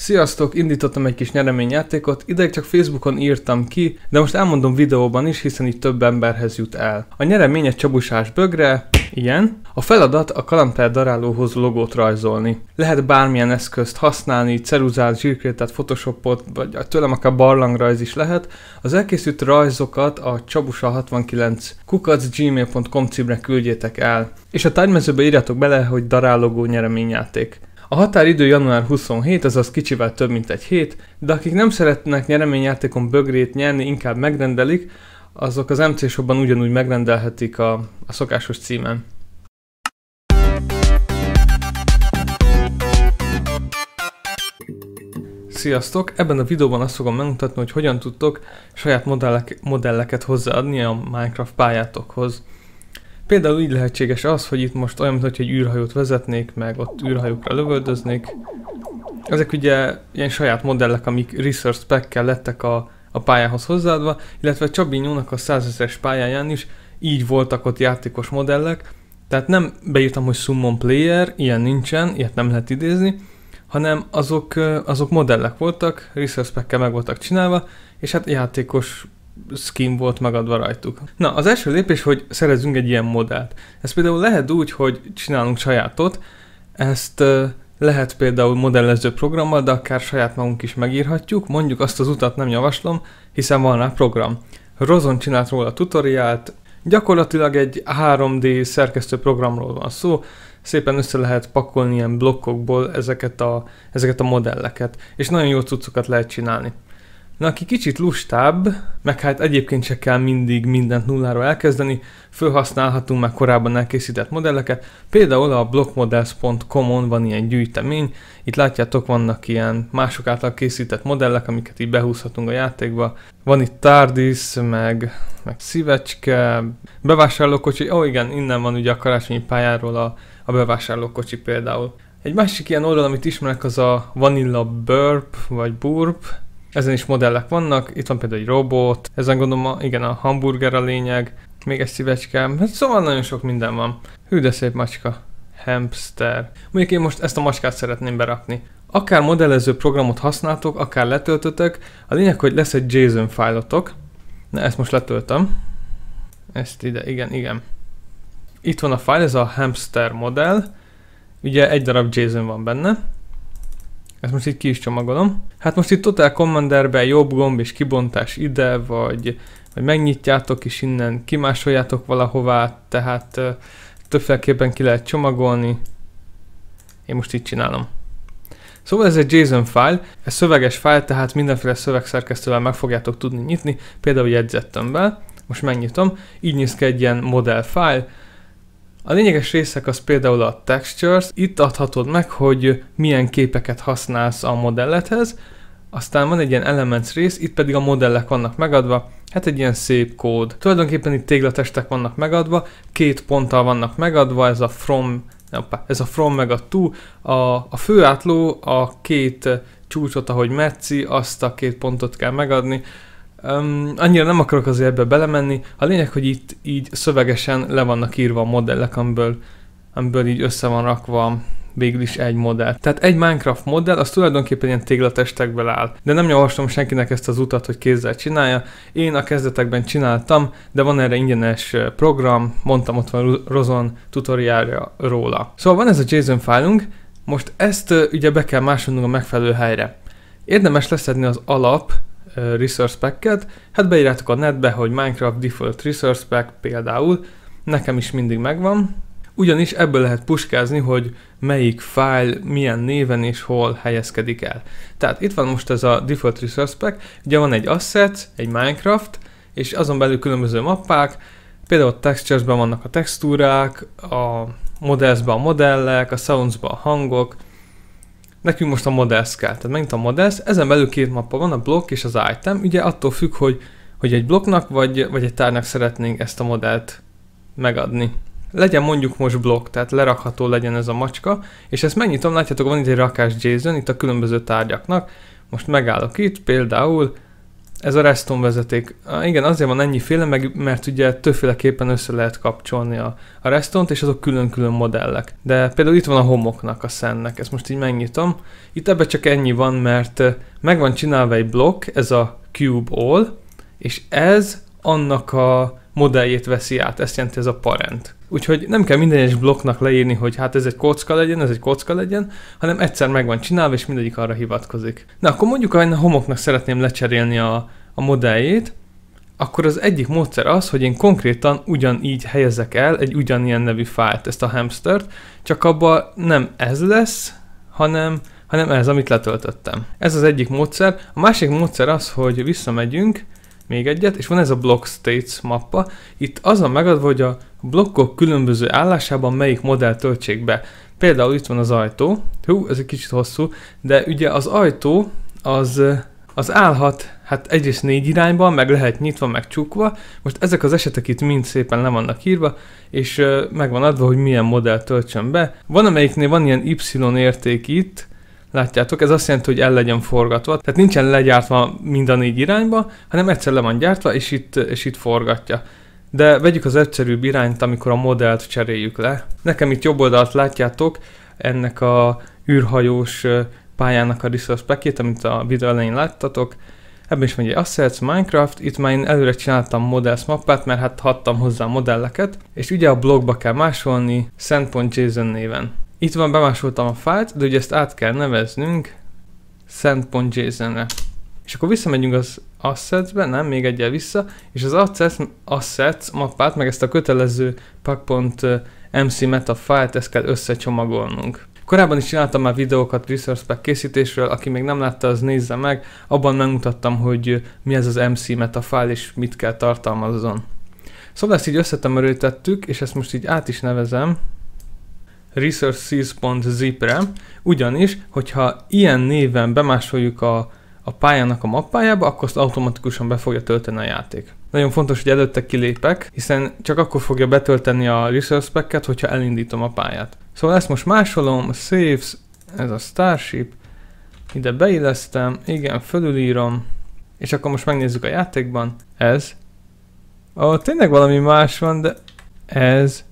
Sziasztok, indítottam egy kis nyereményjátékot, ideig csak Facebookon írtam ki, de most elmondom videóban is, hiszen így több emberhez jut el. A nyeremény egy csabusás bögre, ilyen. A feladat a kalamper darálóhoz logót rajzolni. Lehet bármilyen eszközt használni, ceruzát, zsírkrétát, photoshopot, vagy tőlem akár barlangrajz is lehet. Az elkészült rajzokat a csabusa69 kukacgmail.com címre küldjétek el. És a tárgymezőbe írjátok bele, hogy darálogó nyereményjáték. A határidő január 27, azaz kicsivel több mint egy hét, de akik nem szeretnek nyereményjátékon bögrét nyerni, inkább megrendelik, azok az MC Shopban ugyanúgy megrendelhetik a, a szokásos címen. Sziasztok! Ebben a videóban azt fogom megmutatni, hogy hogyan tudtok saját modellek, modelleket hozzáadni a Minecraft pályátokhoz. Például így lehetséges az, hogy itt most olyan, mintha egy űrhajót vezetnék, meg ott űrhajókra lövöldöznék. Ezek ugye ilyen saját modellek, amik research pack lettek a, a pályához hozzáadva, illetve Csabinyónak a 100 es pályáján is így voltak ott játékos modellek, tehát nem beírtam, hogy summon player, ilyen nincsen, ilyet nem lehet idézni, hanem azok, azok modellek voltak, resource pack meg voltak csinálva, és hát játékos skin volt megadva rajtuk. Na, az első lépés, hogy szerezünk egy ilyen modellt. Ez például lehet úgy, hogy csinálunk sajátot, ezt lehet például modellező programmal, de akár saját magunk is megírhatjuk, mondjuk azt az utat nem javaslom, hiszen van rá program. Rozon csinált róla tutoriált, gyakorlatilag egy 3D szerkesztő programról van szó, szépen össze lehet pakolni ilyen blokkokból ezeket a, ezeket a modelleket, és nagyon jó cuccokat lehet csinálni. Na, aki kicsit lustább, meg hát egyébként se kell mindig mindent nulláról elkezdeni, felhasználhatunk már korábban elkészített modelleket, például a blockmodels.com-on van ilyen gyűjtemény, itt látjátok vannak ilyen mások által készített modellek, amiket így behúzhatunk a játékba, van itt TARDIS, meg, meg szívecske, bevásárlókocsi, ó oh, igen, innen van ugye a karácsonyi pályáról a, a bevásárlókocsi például. Egy másik ilyen oldal, amit ismerek, az a Vanilla Burp, vagy Burp, ezen is modellek vannak, itt van például egy robot, ezen gondolom a, igen, a hamburger a lényeg, még egy szívecskem, hát szóval nagyon sok minden van. Hű de szép macska. Hamster. Mondjuk én most ezt a macskát szeretném berakni. Akár modellező programot használtok, akár letöltötök, a lényeg, hogy lesz egy JSON fájlotok. Na ezt most letöltöm. Ezt ide, igen, igen. Itt van a fájl, ez a hamster modell. Ugye egy darab JSON van benne. Ezt most így ki is csomagolom. Hát most itt Total Commanderben jobb gomb és kibontás ide, vagy, vagy megnyitjátok és innen kimásoljátok valahová, tehát többféleképpen ki lehet csomagolni. Én most így csinálom. Szóval ez egy JSON file, ez szöveges file, tehát mindenféle szövegszerkesztővel meg fogjátok tudni nyitni, például jegyzettömben. Most megnyitom, így néz ki egy ilyen modell file, a lényeges részek az például a textures, itt adhatod meg, hogy milyen képeket használsz a modellethez, aztán van egy ilyen elements rész, itt pedig a modellek vannak megadva, hát egy ilyen szép kód. Tulajdonképpen itt téglatestek vannak megadva, két ponttal vannak megadva, ez a from, opa, ez a from meg a to, a, a főátló a két csúcsot, ahogy metszi, azt a két pontot kell megadni, Um, annyira nem akarok azért ebbe belemenni. A lényeg, hogy itt így szövegesen le vannak írva a modellek, amiből, amiből így össze van rakva végül is egy modell. Tehát egy Minecraft modell, az tulajdonképpen ilyen téglatestekből áll. De nem javaslom senkinek ezt az utat, hogy kézzel csinálja. Én a kezdetekben csináltam, de van erre ingyenes program, mondtam ott van Rozon tutoriálja róla. Szóval van ez a JSON fájlunk, most ezt ugye be kell másolnunk a megfelelő helyre. Érdemes leszedni az alap resource packet, hát beírjátok a netbe, hogy Minecraft default resource pack például, nekem is mindig megvan, ugyanis ebből lehet puskázni, hogy melyik fájl milyen néven és hol helyezkedik el. Tehát itt van most ez a default resource pack, ugye van egy asset, egy Minecraft, és azon belül különböző mappák, például a ben vannak a textúrák, a models a modellek, a soundsban a hangok, Nekünk most a models kell, tehát megint a models, ezen belül két mappa van, a blokk és az item, ugye attól függ, hogy, hogy egy blokknak vagy, vagy egy tárnak szeretnénk ezt a modellt megadni. Legyen mondjuk most blokk, tehát lerakható legyen ez a macska, és ezt megnyitom, látjátok, van itt egy rakás JSON, itt a különböző tárgyaknak, most megállok itt, például ez a reston vezeték. Igen, azért van ennyi féle, meg, mert ugye többféleképpen össze lehet kapcsolni a, a restont, és azok külön-külön modellek. De például itt van a homoknak a szennek, ezt most így megnyitom. Itt ebbe csak ennyi van, mert meg van csinálva egy blokk, ez a cube all, és ez annak a modelljét veszi át, ezt jelenti ez a parent. Úgyhogy nem kell minden egyes blokknak leírni, hogy hát ez egy kocka legyen, ez egy kocka legyen, hanem egyszer meg van csinálva, és mindegyik arra hivatkozik. Na akkor mondjuk, ha én a homoknak szeretném lecserélni a, a modelljét, akkor az egyik módszer az, hogy én konkrétan ugyanígy helyezek el egy ugyanilyen nevű fájlt, ezt a hamstert, csak abban nem ez lesz, hanem, hanem ez, amit letöltöttem. Ez az egyik módszer. A másik módszer az, hogy visszamegyünk, még egyet, és van ez a Block States mappa. Itt az a megadva, hogy a blokkok különböző állásában melyik modell töltsék be. Például itt van az ajtó, hú, ez egy kicsit hosszú, de ugye az ajtó az, az állhat hát egyrészt négy irányban, meg lehet nyitva, meg csukva. Most ezek az esetek itt mind szépen le vannak írva, és meg van adva, hogy milyen modell töltsön be. Van amelyiknél van ilyen Y érték itt, Látjátok, ez azt jelenti, hogy el legyen forgatva. Tehát nincsen legyártva mind a négy irányba, hanem egyszer le van gyártva, és itt, és itt forgatja. De vegyük az egyszerűbb irányt, amikor a modellt cseréljük le. Nekem itt jobb oldalt látjátok ennek a űrhajós pályának a resource packét, amit a videó elején láttatok. Ebben is megy egy Assets, Minecraft, itt már én előre csináltam Models mappát, mert hát hattam hozzá modelleket, és ugye a blogba kell másolni, Sandpoint.json néven. Itt van, bemásoltam a fájlt, de ugye ezt át kell neveznünk send.json-re. És akkor visszamegyünk az assetsbe, nem, még egyel vissza, és az assets, assets mappát, meg ezt a kötelező pack.mc meta fájlt, ezt kell összecsomagolnunk. Korábban is csináltam már videókat Resource Pack készítésről, aki még nem látta, az nézze meg, abban megmutattam, hogy mi ez az MC meta fájl és mit kell tartalmazzon. Szóval ezt így összetömörítettük, és ezt most így át is nevezem, resources.zip-re, ugyanis, hogyha ilyen néven bemásoljuk a, a pályának a mappájába, akkor azt automatikusan be fogja tölteni a játék. Nagyon fontos, hogy előtte kilépek, hiszen csak akkor fogja betölteni a resource packet, hogyha elindítom a pályát. Szóval ezt most másolom, saves, ez a Starship, ide beillesztem, igen, fölülírom, és akkor most megnézzük a játékban, ez. Ó, tényleg valami más van, de ez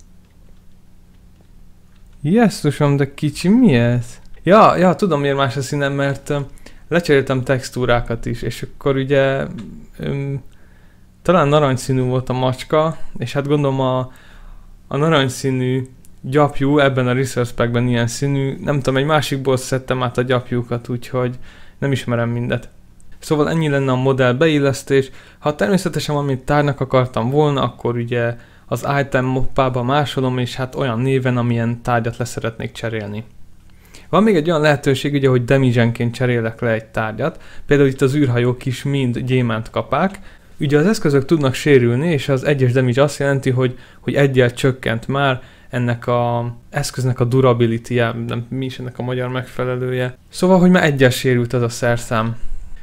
Jesszusom, de kicsi, mi ez? Ja, ja, tudom miért más a színem, mert lecseréltem textúrákat is, és akkor ugye öm, talán narancsszínű volt a macska, és hát gondolom a, a narancsszínű gyapjú ebben a resource packben ilyen színű, nem tudom, egy másikból szedtem át a gyapjúkat, úgyhogy nem ismerem mindet. Szóval ennyi lenne a modell beillesztés. Ha természetesen valamit tárnak akartam volna, akkor ugye az item mappába másolom, és hát olyan néven, amilyen tárgyat leszeretnék cserélni. Van még egy olyan lehetőség, ugye, hogy damage cserélek le egy tárgyat, például itt az űrhajók is mind gyémánt kapák, Ugye az eszközök tudnak sérülni, és az egyes damage azt jelenti, hogy, hogy egyel csökkent már ennek a eszköznek a durability -e, nem mi is ennek a magyar megfelelője. Szóval, hogy már egyel sérült az a szerszám.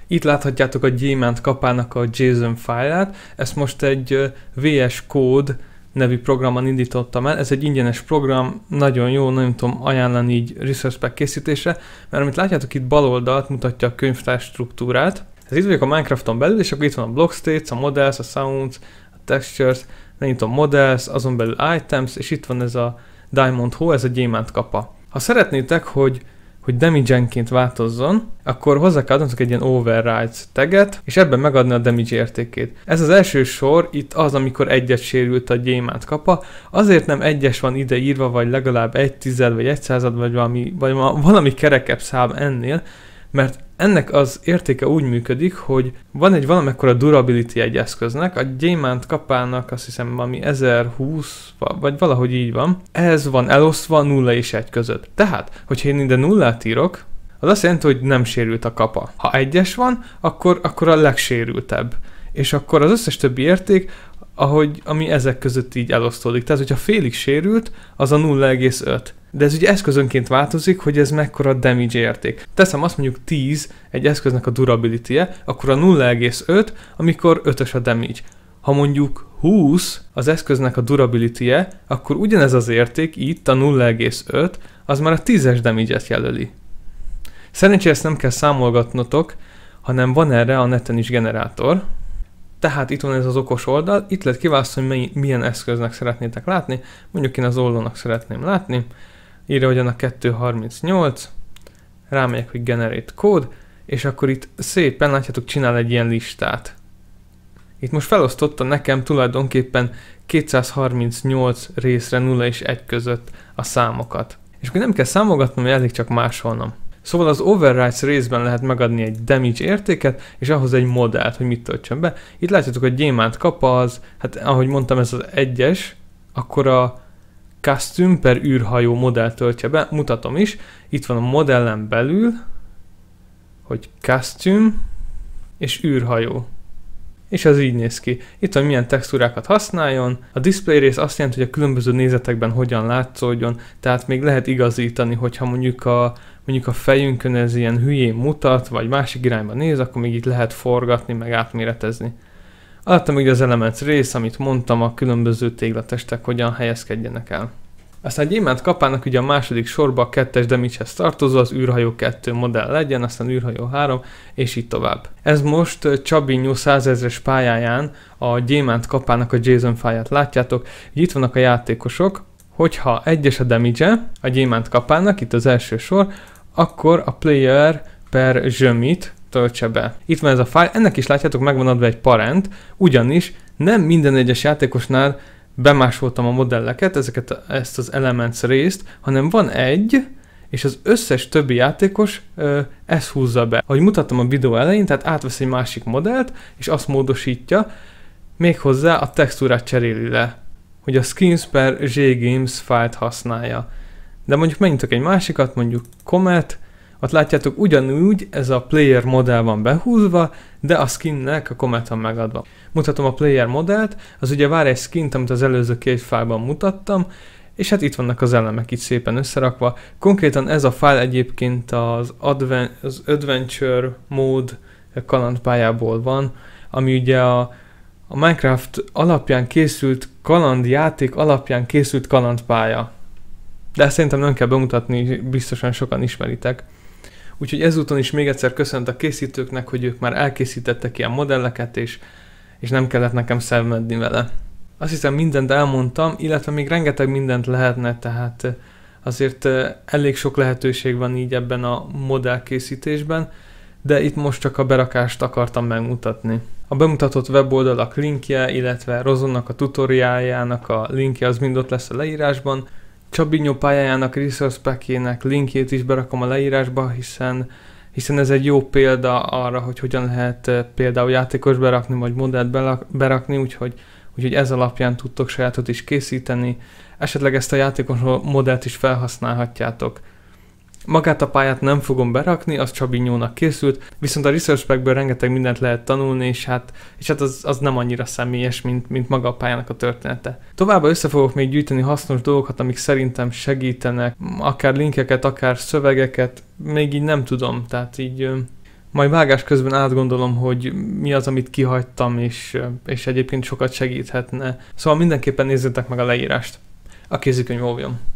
Itt láthatjátok a gyémánt kapának a JSON fájlát, ezt most egy VS code nevű programban indítottam el. Ez egy ingyenes program, nagyon jó, nem tudom ajánlani így research pack készítése, mert amit látjátok itt bal oldalt mutatja a könyvtár struktúrát. Ez itt vagyok a Minecrafton belül, és akkor itt van a block states, a models, a sounds, a textures, megnyitom models, azon belül items, és itt van ez a diamond hoe, ez a gyémánt kapa. Ha szeretnétek, hogy hogy damage-enként változzon, akkor hozzá kell adnunk egy ilyen override teget, és ebben megadni a damage értékét. Ez az első sor itt az, amikor egyet sérült a gyémánt kapa, azért nem egyes van ide írva, vagy legalább egy tized, vagy egy század, vagy valami, vagy valami kerekebb szám ennél, mert ennek az értéke úgy működik, hogy van egy valamekkora durability egy eszköznek, a gyémánt kapának azt hiszem valami 1020, vagy valahogy így van, ez van elosztva 0 és 1 között. Tehát, hogyha én ide nullát írok, az azt jelenti, hogy nem sérült a kapa. Ha egyes van, akkor, akkor a legsérültebb. És akkor az összes többi érték, ahogy, ami ezek között így elosztódik. Tehát, hogyha félig sérült, az a 0,5 de ez ugye eszközönként változik, hogy ez mekkora damage érték. Teszem azt mondjuk 10 egy eszköznek a durability-e, akkor a 0,5, amikor 5-ös a damage. Ha mondjuk 20 az eszköznek a durability-e, akkor ugyanez az érték itt a 0,5, az már a 10-es damage-et jelöli. Szerencsére ezt nem kell számolgatnotok, hanem van erre a neten is generátor. Tehát itt van ez az okos oldal, itt lehet kiválasztani, hogy milyen eszköznek szeretnétek látni, mondjuk én az oldalnak szeretném látni, írja ugyan 238, rámegyek, hogy generate code, és akkor itt szépen, látjátok, csinál egy ilyen listát. Itt most felosztotta nekem tulajdonképpen 238 részre 0 és 1 között a számokat. És akkor nem kell számogatnom, elég csak másolnom. Szóval az overrides részben lehet megadni egy damage értéket, és ahhoz egy modellt, hogy mit töltsön be. Itt látjátok, hogy gyémánt kap az, hát ahogy mondtam, ez az egyes, akkor a custom per űrhajó modell töltje be, mutatom is, itt van a modellen belül, hogy custom és űrhajó. És ez így néz ki. Itt van milyen textúrákat használjon, a display rész azt jelenti, hogy a különböző nézetekben hogyan látszódjon, tehát még lehet igazítani, hogyha mondjuk a, mondjuk a fejünkön ez ilyen hülyén mutat, vagy másik irányba néz, akkor még itt lehet forgatni, meg átméretezni. Adtam ugye az elemec rész, amit mondtam, a különböző téglatestek hogyan helyezkedjenek el. Aztán gyémánt kapának ugye a második sorba a kettes demicshez tartozó, az űrhajó 2 modell legyen, aztán űrhajó 3, és így tovább. Ez most Csabinyó 100 ezres pályáján a gyémánt kapának a Jason fáját látjátok. Itt vannak a játékosok, hogyha egyes a damage a gyémánt kapának, itt az első sor, akkor a player per zsömit, töltse be. Itt van ez a fájl, ennek is látjátok, meg van adva egy parent, ugyanis nem minden egyes játékosnál bemásoltam a modelleket, ezeket, a ezt az Elements részt, hanem van egy, és az összes többi játékos ö, ezt húzza be. Ahogy mutattam a videó elején, tehát átvesz egy másik modellt, és azt módosítja, méghozzá a textúrát cseréli le, hogy a skins per jgames fájlt használja. De mondjuk megnyitok egy másikat, mondjuk Comet, ott látjátok, ugyanúgy ez a player modell van behúzva, de a skinnek a kometa megadva. Mutatom a player modellt, az ugye vár egy skint, amit az előző két fájlban mutattam, és hát itt vannak az elemek itt szépen összerakva. Konkrétan ez a fájl egyébként az, adven az Adventure mód kalandpályából van, ami ugye a, a Minecraft alapján készült kalandjáték alapján készült kalandpálya. De ezt szerintem nem kell bemutatni, biztosan sokan ismeritek. Úgyhogy ezúton is még egyszer köszönt a készítőknek, hogy ők már elkészítettek ilyen modelleket, és, és nem kellett nekem szenvedni vele. Azt hiszem mindent elmondtam, illetve még rengeteg mindent lehetne, tehát azért elég sok lehetőség van így ebben a modellkészítésben, de itt most csak a berakást akartam megmutatni. A bemutatott weboldalak linkje, illetve Rozonnak a tutoriájának a linkje az mind ott lesz a leírásban, Csabinyó pályájának, resource pack linkjét is berakom a leírásba, hiszen hiszen ez egy jó példa arra, hogy hogyan lehet eh, például játékos berakni, vagy modellt berakni, úgyhogy, úgyhogy ez alapján tudtok sajátot is készíteni, esetleg ezt a játékos modellt is felhasználhatjátok. Magát a pályát nem fogom berakni, az Nyónak készült, viszont a research packből rengeteg mindent lehet tanulni, és hát, és hát az, az nem annyira személyes, mint, mint maga a pályának a története. Továbbá össze fogok még gyűjteni hasznos dolgokat, amik szerintem segítenek, akár linkeket, akár szövegeket, még így nem tudom, tehát így majd vágás közben átgondolom, hogy mi az, amit kihagytam, és, és egyébként sokat segíthetne. Szóval mindenképpen nézzétek meg a leírást. A kézikönyv óvjon.